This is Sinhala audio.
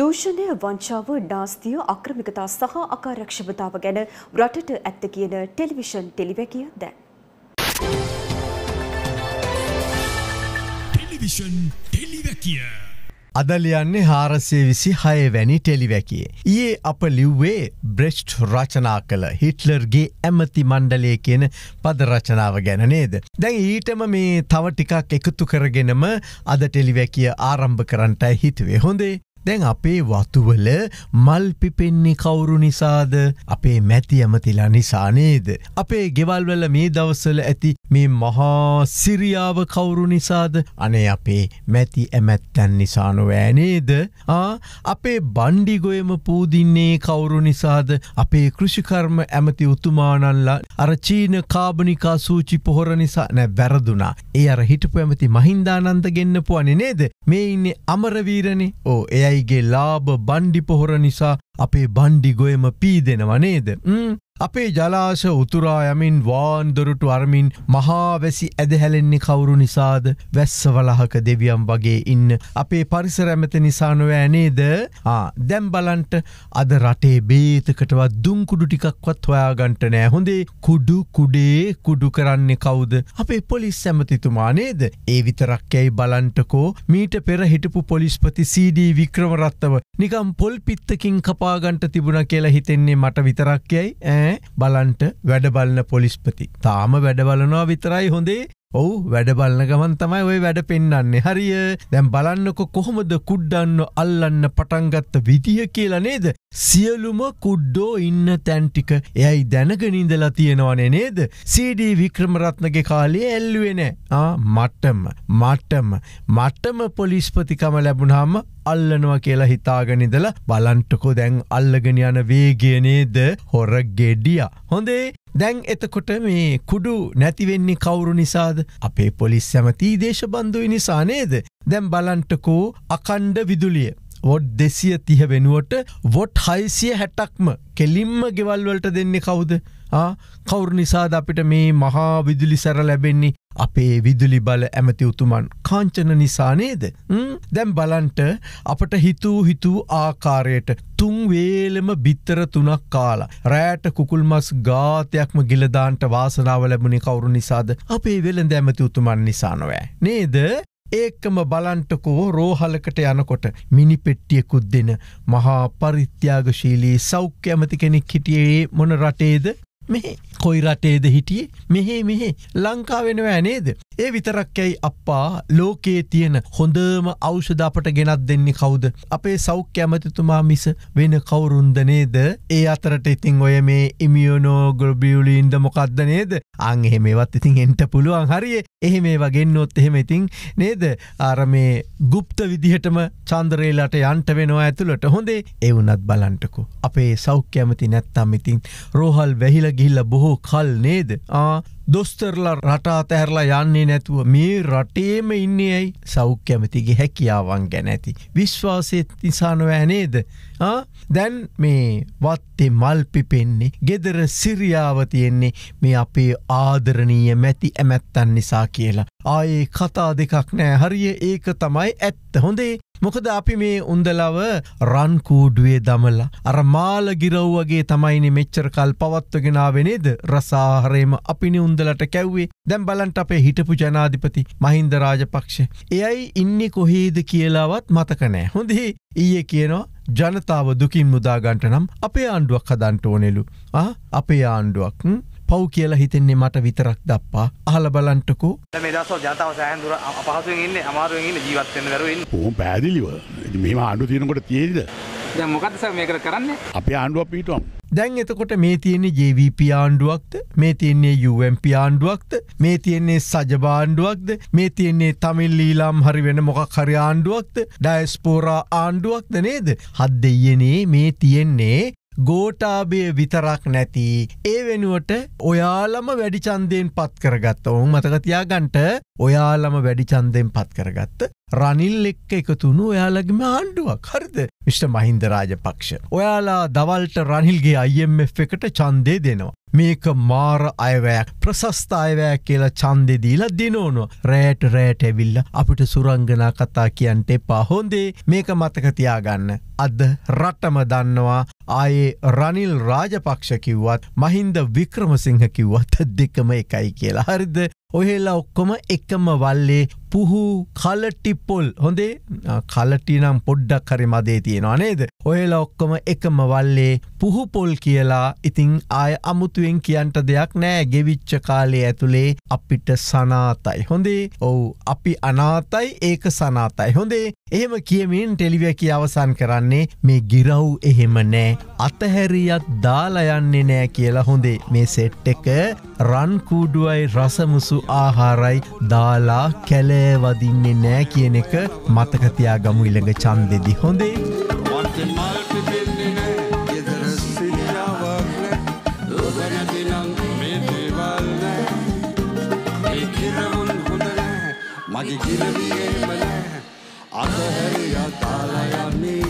දූෂණය වංචාව නාස්තිය අක්‍රමිකතා සහ අකාර්යක්ෂමතාව ගැන රටට ඇත්ත කියන ටෙලිවිෂන් ටෙලිවැකිය දැන්. ටෙලිවිෂන් ටෙලිවැකිය අදලියන්නේ හාරසේ විසි හයවැනි ටෙලිවැකියේ. ඒ අප ලිව්වේ බ්‍රෙෂ්ට් රචනා කළ හිට්ලර්ගේ ඇමති මණ්ඩලය කියන පදරචනාව ගැන නේද. දැන් ඊටම මේ තව ටිකක් එකතු කරගෙනම අද ටෙලිවැකිය ආරම්භ කරන්ටයි හිතුවේ හොඳේ. දැන් අපේ වතුවල මල් පිපෙන්නේ කවුරු නිසාද අපේ මැති ඇමතිලා නිසානේද. අපේ ගෙවල්වල මේ දවසල ඇති මේ මහා සිරියාව කවුරු නිසාද අනේ අපේ මැති ඇමැත්තැන් නිසානොවෑනේද අපේ බණ්ඩිගොයම පූදින්නේ කවුරු නිසාද අපේ කෘෂිකර්ම ඇමති උතුමානල්ලා අරචීන කාබනිකා සූචි පොහොර නිසා නෑ වැරදුනා ඒ අර හිටපු ඇමති මහින්දානන්ද ගෙන්න්නපුුවන නේද මේ ඉන්න අමරවීරණේ ඕ එය ඇයිගේ ලාභ බණ්ඩිපොහොර නිසා අපේ බණ්ඩිගොයම පී දෙෙනව නේද. අපේ ජලාශ උතුරායමින් වාන්දොරුටු අරමින් මහාවැසි ඇදහැලෙන්නේ කවුරු නිසාද වැස්සවලහක දෙවියම් වගේ ඉන්න අපේ පරිසරැමත නිසානොවෑ නේද දැම්බලන්ට අද රටේ බේතකටවත් දුංකුඩු ටිකක්වත් හොයාගන්ට නෑ හොඳේ කුඩු කුඩේ කුඩු කරන්නේ කවුද අපේ පොලිස් සැමතිතුමා නේද ඒ විතරක්කැයි බලන්ටකෝ මීට පෙර හිටපු පොලිස්පති සීඩී වික්‍රමරත්තව නිකම් පොල් පිත්තකින් කප කපාගන්ට තිබුණ කියලා හිතෙන්නේ මට විතරක්යයි ඇ බලන්ට වැඩබලන පොලිස්පති තාම වැඩබලනවා විතරයි හොඳේ ඔහු වැඩබලන ගමන් තමයි ඔය වැඩ පෙන්න්නන්නේ හරිය දැම් බලන්නකො කොහොමද කුඩ්ඩන්න අල්ලන්න පටන්ගත්ත විදිහ කියලා නේද සියලුම කුඩ්ඩෝ ඉන්න තැන්ටික එයයි දැනගනින්දලා තියෙනවනේ නේද CD වික්‍රමරත්නගේ කාලේ එල්ලුවෙන මට්ටම මට්ටම මට්ටම පොලිස්පතිකම ලැබුණහම අල්ලනවා කියලා හිතාගනිදලා බලන්ටකෝ දැන් අල්ලගෙන යන වේගය නේද හොර ගෙඩිය හොඳේ දැන් එතකොට මේ කුඩු නැතිවෙන්නේ කවුරු නිසාද අපේ පොලිස් සැමති දේශබන්ධුයි නිසා නේද දැම් බලන්ටකෝ අකණ්ඩ විදුලිය වොඩ් දෙසිය තිහ වෙනුවට වොට් හයිසිය හැටක්ම කෙලින්ම ගෙවල්වලට දෙන්නේ කවුද කවුරු නිසාද අපිට මේ මහා විදුලි සැර ලැබෙන්නේ අපේ විදුලි බල ඇමති උතුමන් කාංචන නිසා නේද දැම් බලන්ට අපට හිතූ හිතූ ආකාරයට තුන් වේලම බිත්තර තුනක් කාලා රෑට කුකුල් මස් ගාතයක්ම ගිලදාන්ට වාසනාව ලැබුණි කවුරු නිසාද අපේ වෙළඳ ඇමති උතුමන් නිසානොවෑ නේද ඒකම බලන්ටකෝ රෝහලකට යනකොට මිනිපෙට්ටියකුත් දෙන මහා පරිත්‍යාගශීලී සෞඛ්‍යමති කෙනෙක් හිටියේ මොන රටේද මෙහේ කොයි රටේද හිටියේ මෙහේ මෙහේ ලංකාවෙනව ඇනේද. ඒ විතරක්කැයි අප්පා ලෝකයේ තියෙන හොඳම අවෂධාපට ගෙනත් දෙන්නේ කවුද. අපේ සෞඛ්‍ය ඇමතිතුමා මිස වෙන කවුරුන්දනේද ඒ අතරට ඉතිං ඔය මේ ඉමියනෝ ගොල්බියුලින්ද මොකක්දනේද අං එහෙ මේවත් ඉතින් එන්ට පුළුවන් හරිය එහෙ මේ වගෙන්නොත් එහෙම ඉතින් නේද ආර මේ ගුප්ත විදිහටම චන්දරේලාට යන්ට වෙනවා ඇතුළට හොඳේ එවුනත් බලන්ටකු. අපේ සෞඛ්‍යමති නැත්තම් ඉතින් රෝහල් වැහිල ගිල්ල බොහෝ කල් නේද ආ දොස්තරලා රටා තැරලා යන්නේ නැතුව මේ රටේම ඉන්නේ ඇයි සෞඛ්‍යමතිගේ හැකියාවන් ගැන ඇති. විශ්වාසයත් නිසානොවෑ නේද. දැන් මේ වත්තේ මල්පිපෙන්නේ ගෙදර සිරියාව තියෙන්නේ මේ අපේ ආදරණීය මැති ඇමැත්තන් නිසා කියලා. ආයේ කතා දෙකක් නෑ හරිය ඒක තමයි ඇත්ත හොඳේ මොකද අපි මේ උන්දලව රන්කූඩුවේ දමලා. අර මාල ගිරව්වගේ තමයිනි මෙච්චර කල් පවත්වගෙනාවෙනේද රසාහරයම අපිනි උන්දලට කැව්වේ දැම් බලන්ට අපේ හිටපු ජනාධිපති මහින්ද රාජපක්ෂ. එයයි ඉන්න කොහේද කියලාවත් මතකනෑ. හොඳේ ඊය කියනවා ජනතාව දුකින් මුදාගන්ට නම් අපේ ආණ්ඩුවක් හදන්ට ඕනෙලු. අපේ ආණ්ඩුවක්. පව් කියල හිතෙන්නේ මට විතරක් දප්පා අහල බලන්ටකු දස ජතාව සෑහන්දුර අපහසුවෙන් ඉන්න අමාරුවෙන් ඉන්න ජීවත්වෙන දරුවෙන් හෝ පැදිලිව මෙම ආණ්ඩු තියෙනකොට තියෙද මොකක්ස මේකර කරන්න අපේ ආණ්ඩුව පිටුවම් දැන් එතකොට මේ තියෙන්නේ ජීවප ආණ්ඩුවක්ද මේ තියෙන්නේ යුවම්ප ආණ්ඩුවක්ද මේ තියෙන්නේ සජබාණ්ඩුවක්ද මේ තියෙන්නේ තමිල් ලීලාම් හරි වෙන මොකක් හරි ආණ්ඩුවක්ද ඩයිස්පෝරා ආණ්ඩුවක්ද නේද හත් දෙයනේ මේ තියෙන්නේ ගෝටාබය විතරක් නැති ඒ වෙනුවට ඔයාලම වැඩිචන්දයෙන් පත් කරගත්ත ඔවුන් මතකතියාගන්ට ඔයාලම වැඩි චන්දෙන් පත් කරගත්ත රනිල් එක්ක එකතුුණු ඔයාලගම ආණ්ඩුවක් හරිද විශ්ට මහින්ද රාජපක්ෂ. ඔයාලා දවල්ට රනිල්ගේ අයම්F එකට චන්දේ දෙනවා. මේක මාර අයවැයක් ප්‍රසස්ථායවැයක් කියලා චන්දෙදීලා දිනෝනො රෑට රෑට ඇවිල්ල අපිට සුරංගනා කතා කියන්ට එපා හොන්දේ මේක මතකතියාගන්න. අද රටම දන්නවා ආයේ රනිල් රාජපක්ෂ කිව්වත් මහින්ද වික්‍රමසිංහ කිව්වත් දෙකම එකයි කියලා හරිද ඔහෙල්ලා ඔක්කොම එකම වල්ලේ පුහු කලටිපොල් හොඳේ කලටිනම් පොඩ්ඩක් හරි මදේ තියෙනවා නේද. ඔහෙලා ඔක්කොම එකම වල්ලේ පුහුපොල් කියලා ඉතිං ආය අමුතුවෙන් කියන්ට දෙයක් නෑ ගෙවිච්ච කාලේ ඇතුළේ අපිට සනාතයි. හොඳේ ඔවු අපි අනාතයි ඒක සනාතයි හොඳේ එහෙම කියමින් ටෙලිවැකි අවසන් කරන්නේ මේ ගිරව් එහෙම නෑ අතහැරියත් දාලයන්නේ නෑ කියලා හොඳේ මේ සෙට් එක රන්කූඩුවයි රසමුසු ආහාරයි දාලා කැලෑවදින්නේ නෑ කියන එක මතකතියා ගමු ඉළඟ චන්දෙදි හොඳේ මගේ කිරවියේ බලෑ Ako hei ja täällä ja niin.